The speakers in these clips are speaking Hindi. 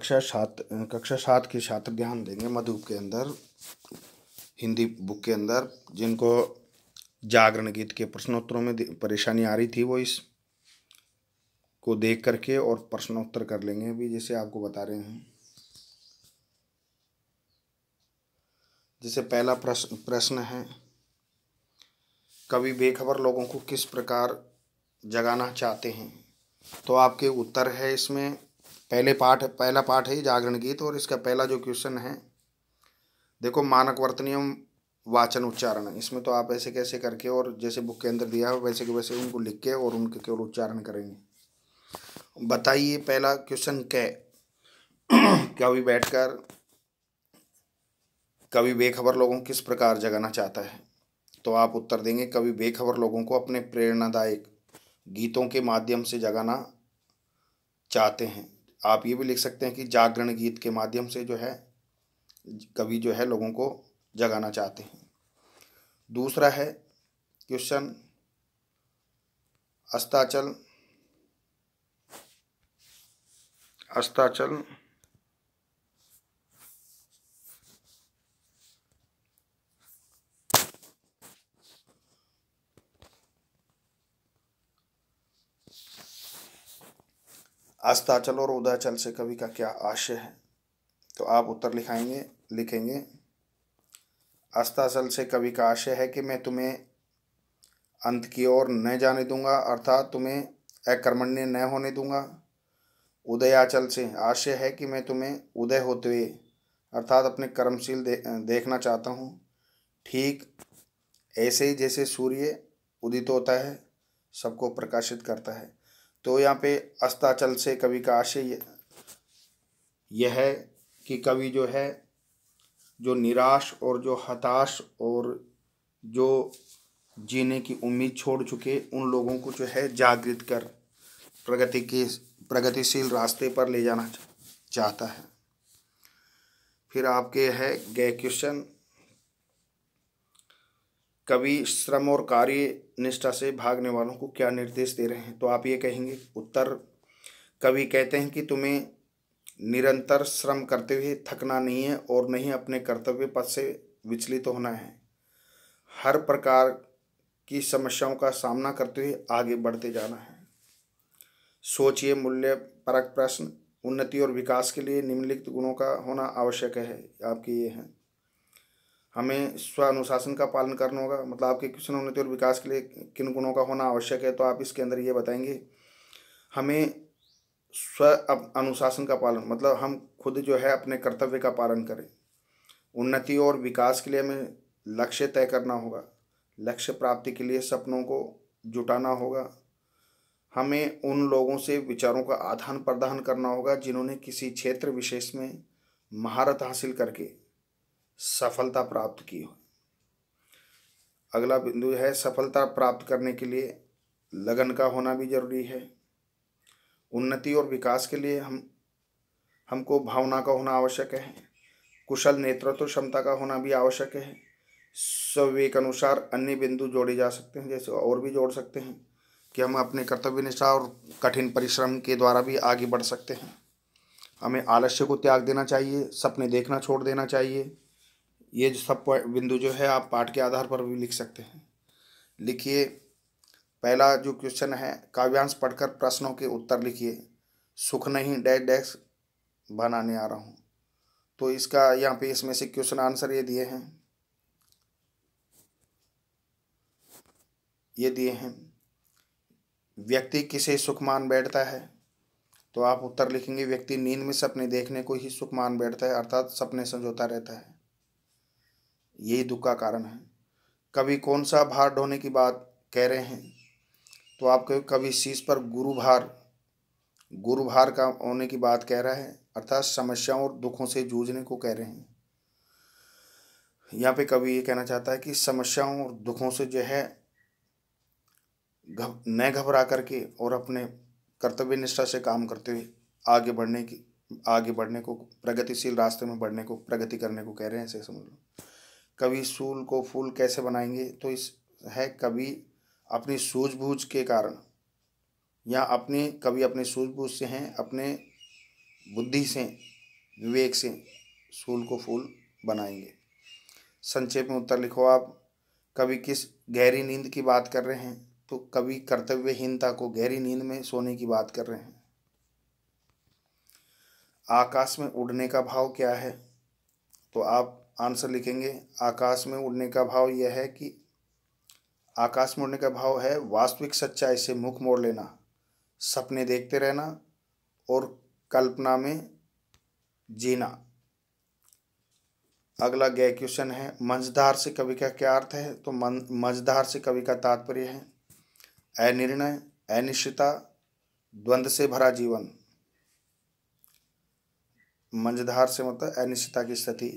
कक्षा सात कक्षा सात के छात्र ध्यान देंगे मधु के अंदर हिंदी बुक के अंदर जिनको जागरण गीत के प्रश्नोत्तरों में परेशानी आ रही थी वो इस को देख करके और प्रश्नोत्तर कर लेंगे अभी जैसे आपको बता रहे हैं जैसे पहला प्रश्न प्रश्न है कवि बेखबर लोगों को किस प्रकार जगाना चाहते हैं तो आपके उत्तर है इसमें पहले पाठ पहला पाठ है जागरण गीत और इसका पहला जो क्वेश्चन है देखो मानक वर्तनियम वाचन उच्चारण इसमें तो आप ऐसे कैसे करके और जैसे बुक के अंदर दिया है वैसे के वैसे उनको लिख के और उनके केवल उच्चारण करेंगे बताइए पहला क्वेश्चन कै क्या बैठकर कवि बेखबर लोगों को किस प्रकार जगाना चाहता है तो आप उत्तर देंगे कवि बेखबर लोगों को अपने प्रेरणादायक गीतों के माध्यम से जगाना चाहते हैं आप ये भी लिख सकते हैं कि जागरण गीत के माध्यम से जो है कवि जो है लोगों को जगाना चाहते हैं दूसरा है क्वेश्चन अस्ताचल अस्ताचल अस्ताचल और उदयचल से कवि का क्या आशय है तो आप उत्तर लिखाएंगे लिखेंगे अस्ताचल से कवि का आशय है कि मैं तुम्हें अंत की ओर न जाने दूंगा अर्थात तुम्हें अकर्मण्य न होने दूंगा उदयाचल से आशय है कि मैं तुम्हें उदय होते हुए अर्थात अपने कर्मशील दे, देखना चाहता हूँ ठीक ऐसे ही जैसे सूर्य उदित होता है सबको प्रकाशित करता है तो यहाँ पे अस्ताचल से कवि का आशय यह है कि कवि जो है जो निराश और जो हताश और जो जीने की उम्मीद छोड़ चुके उन लोगों को जो है जागृत कर प्रगति के प्रगतिशील रास्ते पर ले जाना चाहता है फिर आपके है गए क्वेश्चन कवि श्रम और कार्य निष्ठा से भागने वालों को क्या निर्देश दे रहे हैं तो आप ये कहेंगे उत्तर कवि कहते हैं कि तुम्हें निरंतर श्रम करते हुए थकना नहीं है और नहीं अपने कर्तव्य पद से विचलित तो होना है हर प्रकार की समस्याओं का सामना करते हुए आगे बढ़ते जाना है सोचिए मूल्य परक प्रश्न उन्नति और विकास के लिए निम्नलिखित गुणों का होना आवश्यक है आपकी ये हैं हमें स्व अनुशासन का पालन करना होगा मतलब आपके क्वेश्चन उन्नति और विकास के लिए किन गुणों का होना आवश्यक है तो आप इसके अंदर ये बताएंगे हमें स्व अनुशासन का पालन मतलब हम खुद जो है अपने कर्तव्य का पालन करें उन्नति और विकास के लिए हमें लक्ष्य तय करना होगा लक्ष्य प्राप्ति के लिए सपनों को जुटाना होगा हमें उन लोगों से विचारों का आदान प्रदान करना होगा जिन्होंने किसी क्षेत्र विशेष में महारत हासिल करके सफलता प्राप्त की हो अगला बिंदु है सफलता प्राप्त करने के लिए लगन का होना भी जरूरी है उन्नति और विकास के लिए हम हमको भावना का होना आवश्यक है कुशल नेतृत्व क्षमता का होना भी आवश्यक है स्वेक अनुसार अन्य बिंदु जोड़े जा सकते हैं जैसे और भी जोड़ सकते हैं कि हम अपने कर्तव्य निष्ठा और कठिन परिश्रम के द्वारा भी आगे बढ़ सकते हैं हमें आलस्य को त्याग देना चाहिए सपने देखना छोड़ देना चाहिए ये जो सब बिंदु जो है आप पाठ के आधार पर भी लिख सकते हैं लिखिए पहला जो क्वेश्चन है काव्यांश पढ़कर प्रश्नों के उत्तर लिखिए सुख नहीं डैश डेस्क बनाने आ रहा हूँ तो इसका यहाँ पे इसमें से क्वेश्चन आंसर ये दिए हैं ये दिए हैं व्यक्ति किसे सुख मान बैठता है तो आप उत्तर लिखेंगे व्यक्ति नींद में सपने देखने को ही सुख मान बैठता है अर्थात सपने संजोता रहता है यही दुख का कारण है कभी कौन सा भार ढोने की बात कह रहे हैं तो आप कभी शीश पर गुरु भार गुरु भार का होने की बात कह रहा है अर्थात समस्याओं और दुखों से जूझने को कह रहे हैं यहाँ पे कवि ये कहना चाहता है कि समस्याओं और दुखों से जो है घब न घबरा करके और अपने कर्तव्य निष्ठा से काम करते हुए आगे बढ़ने की आगे बढ़ने को प्रगतिशील रास्ते में बढ़ने को प्रगति करने को कह रहे हैं ऐसे समझ लो कभी सूल को फूल कैसे बनाएंगे तो इस है कभी अपनी सूझबूझ के कारण या अपने कभी अपने सूझबूझ से हैं अपने बुद्धि से विवेक से सूल को फूल बनाएंगे संक्षेप में उत्तर लिखो आप कभी किस गहरी नींद की बात कर रहे हैं तो कभी कर्तव्यहीनता को गहरी नींद में सोने की बात कर रहे हैं आकाश में उड़ने का भाव क्या है तो आप आंसर लिखेंगे आकाश में उड़ने का भाव यह है कि आकाश में उड़ने का भाव है वास्तविक सच्चाई से मुख मोड़ लेना सपने देखते रहना और कल्पना में जीना अगला गय क्वेश्चन है मंझधार से कवि का क्या अर्थ है तो मन मंझधार से कवि का तात्पर्य है अनिर्णय अनिश्चिता द्वंद्व से भरा जीवन मंझधार से मतलब अनिश्चिता की स्थिति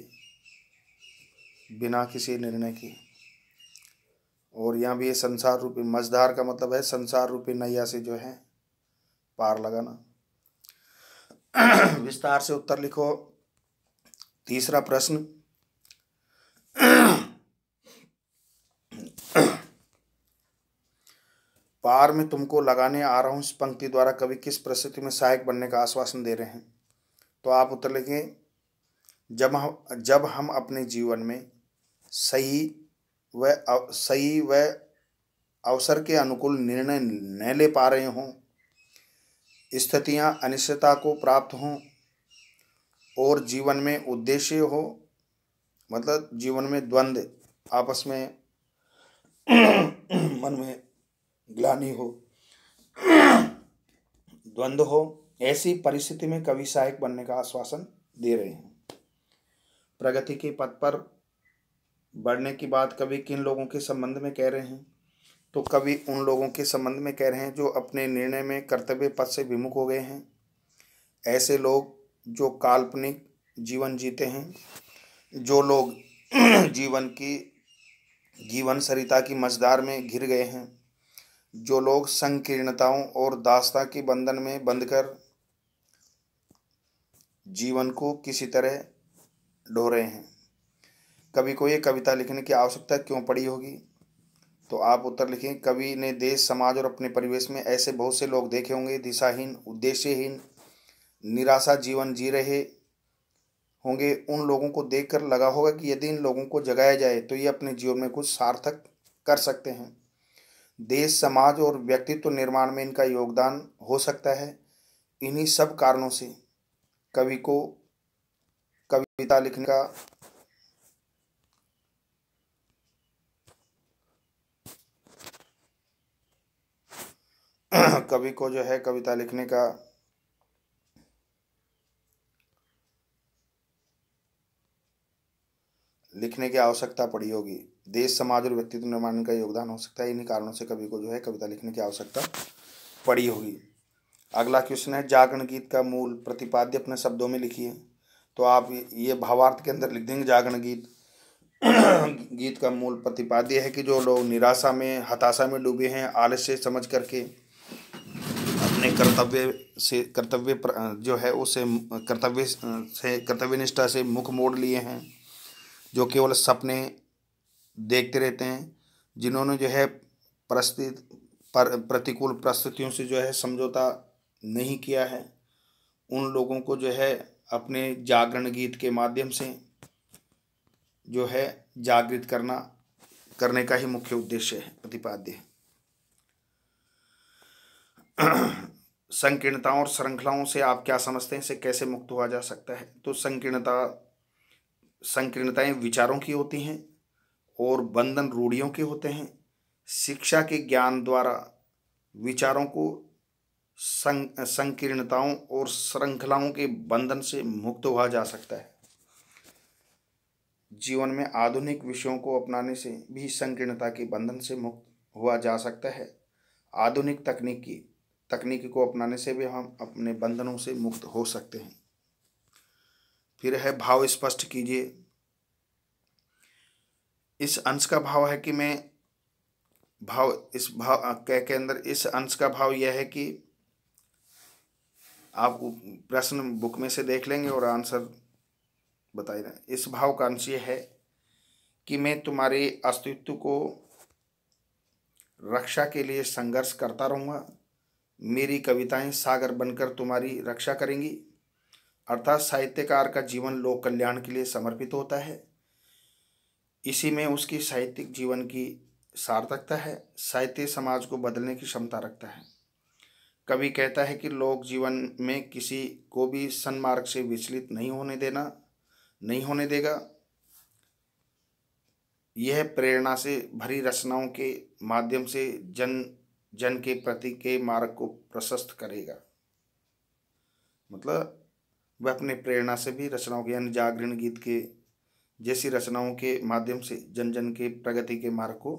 बिना किसी निर्णय के और यहाँ भी ये संसार रूपी मझधार का मतलब है संसार रूपी नैया से जो है पार लगाना विस्तार से उत्तर लिखो तीसरा प्रश्न पार में तुमको लगाने आ रहा हूँ इस पंक्ति द्वारा कभी किस परिस्थिति में सहायक बनने का आश्वासन दे रहे हैं तो आप उत्तर लिखें जब हम जब हम अपने जीवन में सही व सही व अवसर के अनुकूल निर्णय न ले पा रहे हों स्थितियां अनिश्चितता को प्राप्त हों और जीवन में उद्देश्य हो मतलब जीवन में द्वंद्व आपस में मन में ग्लानी हो द्वंद्व हो ऐसी परिस्थिति में कवि सहायक बनने का आश्वासन दे रहे हैं प्रगति के पथ पर बढ़ने की बात कभी किन लोगों के संबंध में कह रहे हैं तो कभी उन लोगों के संबंध में कह रहे हैं जो अपने निर्णय में कर्तव्य पद से विमुख हो गए हैं ऐसे लोग जो काल्पनिक जीवन जीते हैं जो लोग जीवन की जीवन सरिता की मझदार में घिर गए हैं जो लोग संकीर्णताओं और दास्ता के बंधन में बंध कर जीवन को किसी तरह ढो रहे हैं कवि को ये कविता लिखने की आवश्यकता क्यों पड़ी होगी तो आप उत्तर लिखें कवि ने देश समाज और अपने परिवेश में ऐसे बहुत से लोग देखे होंगे दिशाहीन उद्देश्यहीन निराशा जीवन जी रहे होंगे उन लोगों को देखकर लगा होगा कि यदि इन लोगों को जगाया जाए तो ये अपने जीवन में कुछ सार्थक कर सकते हैं देश समाज और व्यक्तित्व निर्माण में इनका योगदान हो सकता है इन्हीं सब कारणों से कवि को कविता लिखने का कवि को जो है कविता लिखने का लिखने की आवश्यकता पड़ी होगी देश समाज और व्यक्तित्व निर्माण का योगदान हो सकता है इन्हीं कारणों से कवि को जो है कविता लिखने की आवश्यकता पड़ी होगी अगला क्वेश्चन है जागरण गीत का मूल प्रतिपाद्य अपने शब्दों में लिखिए तो आप ये भावार्थ के अंदर लिख देंगे जागरण गीत गीत का मूल प्रतिपाद्य है कि जो लोग निराशा में हताशा में डूबे हैं आलस्य समझ करके अपने कर्तव्य से कर्तव्य जो है उसे कर्तव्य से कर्तव्य निष्ठा से मुख मोड़ लिए हैं जो केवल सपने देखते रहते हैं जिन्होंने जो है परिस्थित पर प्रतिकूल परिस्थितियों से जो है समझौता नहीं किया है उन लोगों को जो है अपने जागरण गीत के माध्यम से जो है जागृत करना करने का ही मुख्य उद्देश्य है प्रतिपाद्य है संकीर्णताओं और श्रृंखलाओं से आप क्या समझते हैं इसे कैसे मुक्त हुआ जा सकता है तो संकीर्णता संकीर्णताएं विचारों की होती हैं और बंधन रूढ़ियों के होते हैं शिक्षा के ज्ञान द्वारा विचारों को सं संकीर्णताओं और श्रृंखलाओं के बंधन से मुक्त हुआ जा सकता है जीवन में आधुनिक विषयों को अपनाने से भी संकीर्णता के बंधन से मुक्त हुआ जा सकता है आधुनिक तकनीक की तकनीक को अपनाने से भी हम अपने बंधनों से मुक्त हो सकते हैं फिर है भाव स्पष्ट कीजिए इस अंश का भाव है कि मैं भाव इस भाव कह के अंदर इस अंश का भाव यह है कि आप प्रश्न बुक में से देख लेंगे और आंसर बताइए इस भाव का अंश यह है कि मैं तुम्हारे अस्तित्व को रक्षा के लिए संघर्ष करता रहूँगा मेरी कविताएं सागर बनकर तुम्हारी रक्षा करेंगी अर्थात साहित्यकार का जीवन लोक कल्याण के लिए समर्पित होता है इसी में उसकी साहित्यिक जीवन की सार्थकता है साहित्य समाज को बदलने की क्षमता रखता है कवि कहता है कि लोक जीवन में किसी को भी सन्मार्ग से विचलित नहीं होने देना नहीं होने देगा यह प्रेरणा से भरी रचनाओं के माध्यम से जन जन के प्रति के मार्ग को प्रशस्त करेगा मतलब वह अपने प्रेरणा से भी रचनाओं के यानी जागरण गीत के जैसी रचनाओं के माध्यम से जन जन के प्रगति के मार्ग को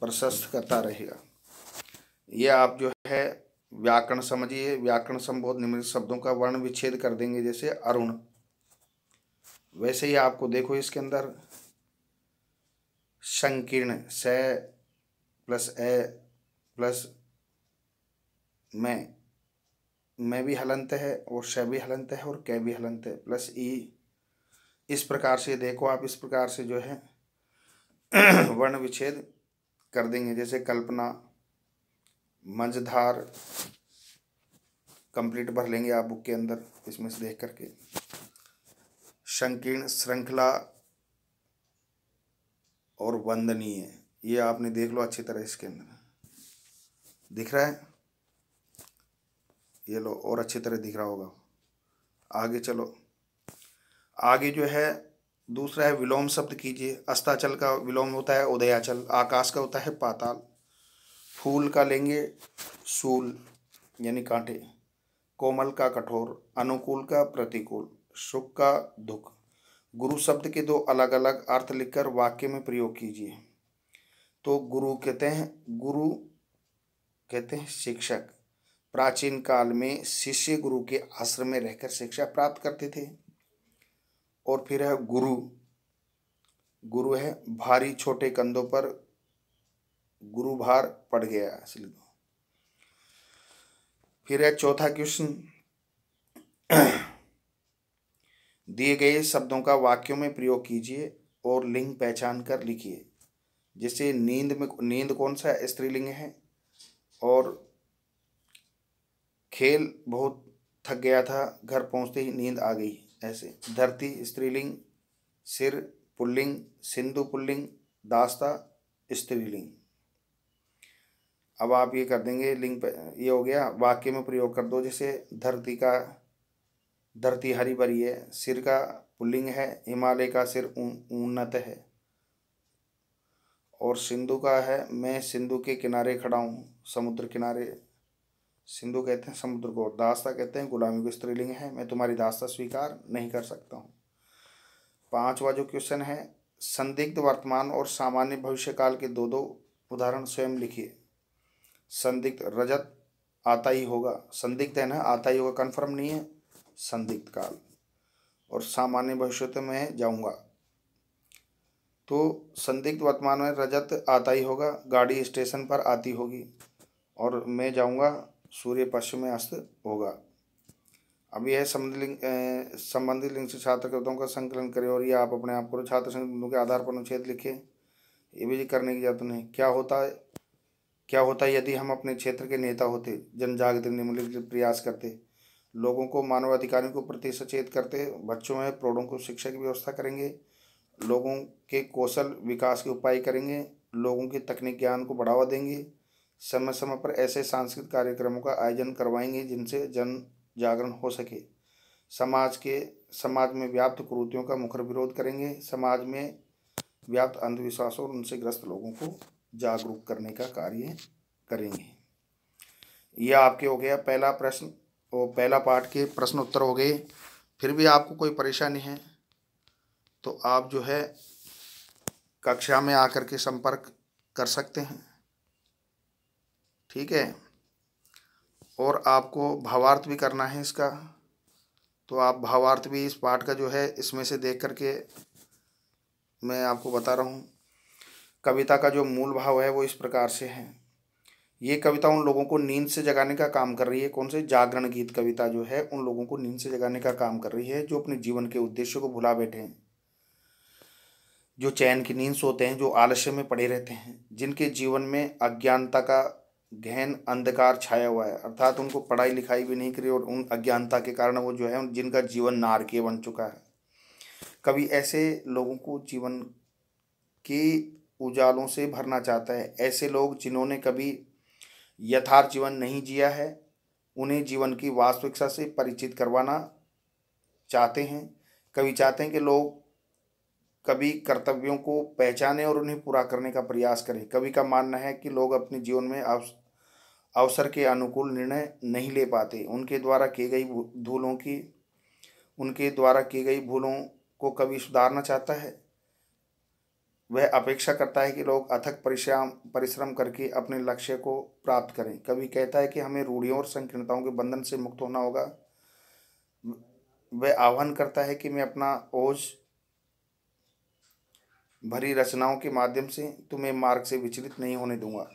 प्रशस्त करता रहेगा यह आप जो है व्याकरण समझिए व्याकरण संबोध निम्नलिखित शब्दों का वर्ण विच्छेद कर देंगे जैसे अरुण वैसे ही आपको देखो इसके अंदर संकीर्ण स प्लस ए प्लस मैं मैं भी हलंत है और श भी हलंत है और कै भी हलंत है प्लस ई इस प्रकार से देखो आप इस प्रकार से जो है वर्ण विच्छेद कर देंगे जैसे कल्पना मंझधार कंप्लीट भर लेंगे आप बुक के अंदर इसमें से देख करके संकीर्ण श्रृंखला और वंदनीय ये आपने देख लो अच्छी तरह इसके अंदर दिख रहा है ये लो और अच्छी तरह दिख रहा होगा आगे चलो आगे जो है दूसरा है विलोम शब्द कीजिए अस्ताचल का विलोम होता है उदयाचल आकाश का होता है पाताल फूल का लेंगे सूल यानी कांटे कोमल का कठोर अनुकूल का प्रतिकूल सुख का दुख गुरु शब्द के दो अलग अलग अर्थ लिखकर वाक्य में प्रयोग कीजिए तो गुरु कहते हैं गुरु कहते हैं शिक्षक प्राचीन काल में शिष्य गुरु के आश्रम में रहकर शिक्षा प्राप्त करते थे और फिर है गुरु गुरु है भारी छोटे कंधों पर गुरु भार पड़ गया इसलिए फिर है चौथा क्वेश्चन दिए गए शब्दों का वाक्यों में प्रयोग कीजिए और लिंग पहचान कर लिखिए जैसे नींद में नींद कौन सा स्त्रीलिंग है और खेल बहुत थक गया था घर पहुंचते ही नींद आ गई ऐसे धरती स्त्रीलिंग सिर पुल्लिंग सिंधु पुल्लिंग दास्ता स्त्रीलिंग अब आप ये कर देंगे लिंग पे ये हो गया वाक्य में प्रयोग कर दो जैसे धरती का धरती हरी भरी है सिर का पुल्लिंग है हिमालय का सिर उन्नत है और सिंधु का है मैं सिंधु के किनारे खड़ा हूँ समुद्र किनारे सिंधु कहते हैं समुद्र को और दास्ता कहते हैं गुलामी को स्त्रीलिंग है मैं तुम्हारी दास्ता स्वीकार नहीं कर सकता हूँ पांचवा जो क्वेश्चन है संदिग्ध वर्तमान और सामान्य भविष्य काल के दो दो उदाहरण स्वयं लिखिए संदिग्ध रजत आता ही होगा संदिग्ध है ना आता ही होगा कन्फर्म नहीं है संदिग्ध काल और सामान्य भविष्य में जाऊँगा तो संदिग्ध वर्तमान में रजत आता ही होगा गाड़ी स्टेशन पर आती होगी और मैं जाऊंगा सूर्य पश्चिम में अस्त होगा अब यह संबंधित लिंग संबंधित लिंग से छात्र कविताओं का संकलन करें और यह आप अपने आप को छात्र संकलनों के आधार पर अनुच्छेद लिखें ये भी करने की जरूरत नहीं क्या होता है क्या होता है यदि हम अपने क्षेत्र के नेता होते जन जागृति निम्नलिखित प्रयास करते लोगों को मानवाधिकारों को प्रति सचेत करते बच्चों में प्रौढ़ों को शिक्षा की व्यवस्था करेंगे लोगों के कौशल विकास के उपाय करेंगे लोगों के तकनीक ज्ञान को बढ़ावा देंगे समय समय पर ऐसे सांस्कृतिक कार्यक्रमों का आयोजन करवाएंगे जिनसे जन जागरण हो सके समाज के समाज में व्याप्त क्रूतियों का मुखर विरोध करेंगे समाज में व्याप्त अंधविश्वासों और उनसे ग्रस्त लोगों को जागरूक करने का कार्य करेंगे यह आपके हो गया पहला प्रश्न और पहला पाठ के प्रश्न उत्तर हो गए फिर भी आपको कोई परेशानी है तो आप जो है कक्षा में आकर के संपर्क कर सकते हैं ठीक है और आपको भावार्थ भी करना है इसका तो आप भावार्थ भी इस पाठ का जो है इसमें से देख करके मैं आपको बता रहा हूँ कविता का जो मूल भाव है वो इस प्रकार से है ये कविता उन लोगों को नींद से जगाने का काम कर रही है कौन से जागरण गीत कविता जो है उन लोगों को नींद से जगाने का काम कर रही है जो अपने जीवन के उद्देश्य को भुला बैठे हैं जो चैन की नींद सोते हैं जो आलस्य में पड़े रहते हैं जिनके जीवन में अज्ञानता का गहन अंधकार छाया हुआ है अर्थात उनको पढ़ाई लिखाई भी नहीं करी और उन अज्ञानता के कारण वो जो है जिनका जीवन नारकीय बन चुका है कभी ऐसे लोगों को जीवन के उजालों से भरना चाहता है ऐसे लोग जिन्होंने कभी यथार्थ जीवन नहीं जिया है उन्हें जीवन की वास्तविकता से परिचित करवाना चाहते हैं कभी चाहते हैं कि लोग कभी कर्तव्यों को पहचाने और उन्हें पूरा करने का प्रयास करें कवि का मानना है कि लोग अपने जीवन में अवसर के अनुकूल निर्णय नहीं ले पाते उनके द्वारा की गई भूलों की उनके द्वारा की गई भूलों को कवि सुधारना चाहता है वह अपेक्षा करता है कि लोग अथक परिश्रम परिश्रम करके अपने लक्ष्य को प्राप्त करें कवि कहता है कि हमें रूढ़ियों और संकीर्णताओं के बंधन से मुक्त होना होगा वह आह्वान करता है कि मैं अपना ओझ भरी रचनाओं के माध्यम से तुम्हें मार्ग से विचलित नहीं होने दूंगा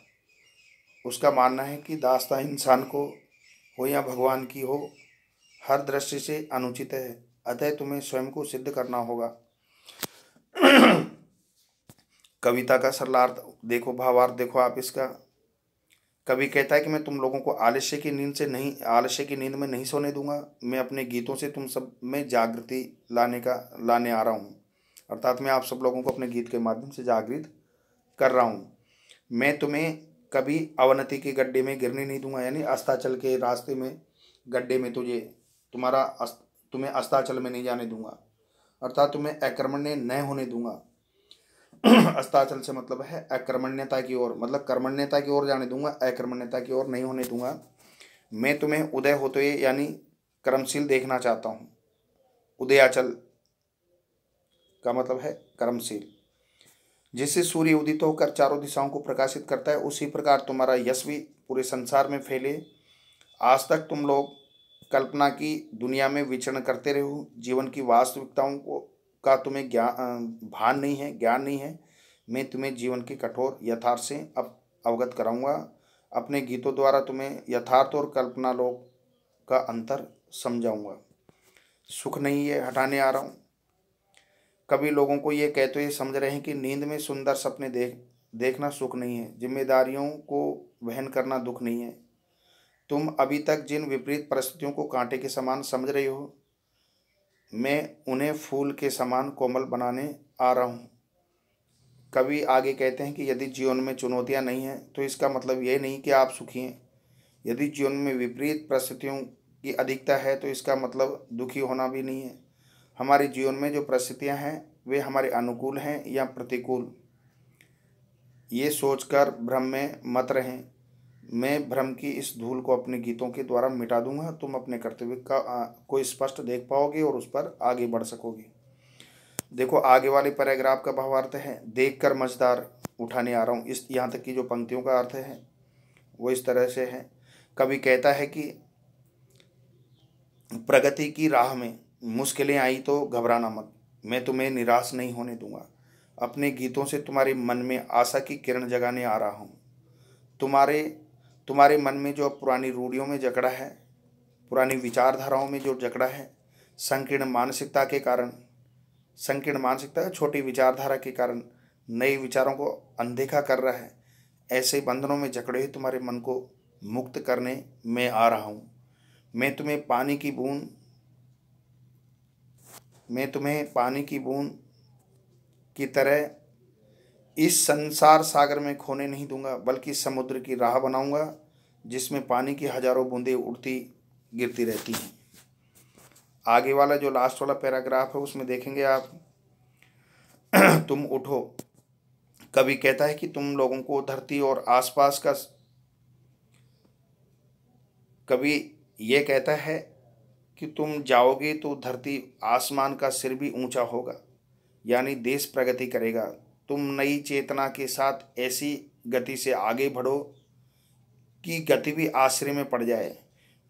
उसका मानना है कि दास्ता इंसान को हो या भगवान की हो हर दृष्टि से अनुचित है अतः तुम्हें स्वयं को सिद्ध करना होगा कविता का सरलार्थ देखो भावार्थ देखो आप इसका कभी कहता है कि मैं तुम लोगों को आलस्य की नींद से नहीं आलस्य की नींद में नहीं सोने दूंगा मैं अपने गीतों से तुम सब में जागृति लाने का लाने आ रहा हूँ अर्थात मैं आप सब लोगों को अपने गीत के माध्यम से जागृत कर रहा हूँ मैं तुम्हें कभी अवनति के गड्ढे में गिरने नहीं दूंगा यानी अस्ताचल के रास्ते में गड्ढे में तुझे तुम्हारा अस्त, तुम्हें अस्ताचल में नहीं जाने दूंगा अर्थात तुम्हें अक्रमण्य न होने दूंगा अस्ताचल से मतलब है अकर्मण्यता की ओर मतलब कर्मण्यता की ओर जाने दूंगा अक्रमण्यता की ओर नहीं होने दूंगा मैं तुम्हें उदय होते यानी कर्मशील देखना चाहता हूँ उदयाचल का मतलब है कर्मशील जिससे सूर्य उदित होकर चारों दिशाओं को प्रकाशित करता है उसी प्रकार तुम्हारा यश भी पूरे संसार में फैले आज तक तुम लोग कल्पना की दुनिया में विचरण करते रहो जीवन की वास्तविकताओं को का तुम्हें ज्ञान भान नहीं है ज्ञान नहीं है मैं तुम्हें जीवन के कठोर यथार्थ से अब अवगत कराऊंगा अपने गीतों द्वारा तुम्हें यथार्थ और कल्पना लोक का अंतर समझाऊंगा सुख नहीं है हटाने आ रहा हूँ कभी लोगों को ये कहते हुए तो समझ रहे हैं कि नींद में सुंदर सपने देख देखना सुख नहीं है जिम्मेदारियों को वहन करना दुख नहीं है तुम अभी तक जिन विपरीत परिस्थितियों को कांटे के समान समझ रही हो मैं उन्हें फूल के समान कोमल बनाने आ रहा हूँ कवि आगे कहते हैं कि यदि जीवन में चुनौतियाँ नहीं हैं तो इसका मतलब यह नहीं कि आप सुखी हैं यदि जीवन में विपरीत परिस्थितियों की अधिकता है तो इसका मतलब दुखी होना भी नहीं है हमारे जीवन में जो परिस्थितियाँ हैं वे हमारे अनुकूल हैं या प्रतिकूल ये सोचकर भ्रम में मत रहें मैं भ्रम की इस धूल को अपने गीतों के द्वारा मिटा दूंगा तुम अपने कर्तव्य का कोई को स्पष्ट देख पाओगे और उस पर आगे बढ़ सकोगे देखो आगे वाले पैराग्राफ का भावार्थ है देख कर मजदार उठाने आ रहा हूँ इस यहाँ तक की जो पंक्तियों का अर्थ है वो इस तरह से है कभी कहता है कि प्रगति की राह में मुश्किलें आई तो घबराना मत मैं तुम्हें निराश नहीं होने दूंगा अपने गीतों से तुम्हारे मन में आशा की किरण जगाने आ रहा हूँ तुम्हारे तुम्हारे मन में जो पुरानी रूढ़ियों में जकड़ा है पुरानी विचारधाराओं में जो जकड़ा है संकीर्ण मानसिकता के कारण संकीर्ण मानसिकता छोटी विचारधारा के कारण नए विचारों को अनदेखा कर रहा है ऐसे बंधनों में जकड़े हुए तुम्हारे मन को मुक्त करने में आ रहा हूँ मैं तुम्हें पानी की बूंद मैं तुम्हें पानी की बूंद की तरह इस संसार सागर में खोने नहीं दूंगा बल्कि समुद्र की राह बनाऊंगा जिसमें पानी की हजारों बूंदें उड़ती गिरती रहती हैं आगे वाला जो लास्ट वाला पैराग्राफ है उसमें देखेंगे आप तुम उठो कवि कहता है कि तुम लोगों को धरती और आसपास का कवि ये कहता है कि तुम जाओगे तो धरती आसमान का सिर भी ऊंचा होगा यानी देश प्रगति करेगा तुम नई चेतना के साथ ऐसी गति से आगे बढ़ो कि गति भी आश्रय में पड़ जाए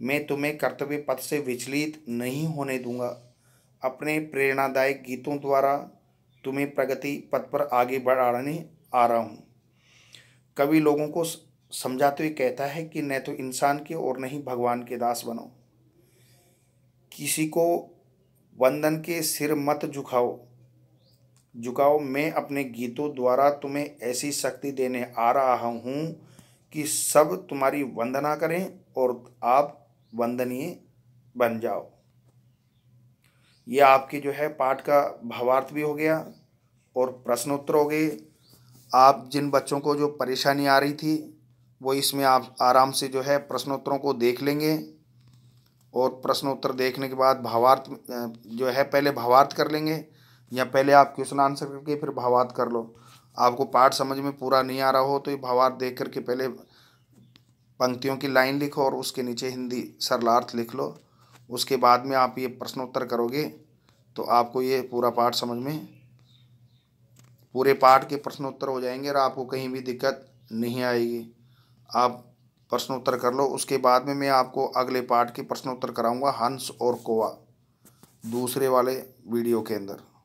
मैं तुम्हें कर्तव्य पथ से विचलित नहीं होने दूंगा अपने प्रेरणादायक गीतों द्वारा तुम्हें प्रगति पथ पर आगे बढ़ाने आ रहा हूँ कवि लोगों को समझाते हुए कहता है कि न तो इंसान के और न ही भगवान के दास बनो किसी को वंदन के सिर मत झुकाओ झुकाओ मैं अपने गीतों द्वारा तुम्हें ऐसी शक्ति देने आ रहा हूँ कि सब तुम्हारी वंदना करें और आप वंदनीय बन जाओ ये आपके जो है पाठ का भावार्थ भी हो गया और प्रश्नोत्तर हो गए आप जिन बच्चों को जो परेशानी आ रही थी वो इसमें आप आराम से जो है प्रश्नोत्तरों को देख लेंगे और प्रश्न उत्तर देखने के बाद भावार्थ जो है पहले भावार्थ कर लेंगे या पहले आप क्वेश्चन आंसर करके फिर भावार्थ कर लो आपको पाठ समझ में पूरा नहीं आ रहा हो तो ये भावार्थ देख करके पहले पंक्तियों की लाइन लिखो और उसके नीचे हिंदी सरलार्थ लिख लो उसके बाद में आप ये प्रश्नोत्तर करोगे तो आपको ये पूरा पाठ समझ में पूरे पाठ के प्रश्नोत्तर हो जाएंगे और आपको कहीं भी दिक्कत नहीं आएगी आप प्रश्नोत्तर कर लो उसके बाद में मैं आपको अगले पार्ट के प्रश्नोत्तर कराऊंगा हंस और कोआ दूसरे वाले वीडियो के अंदर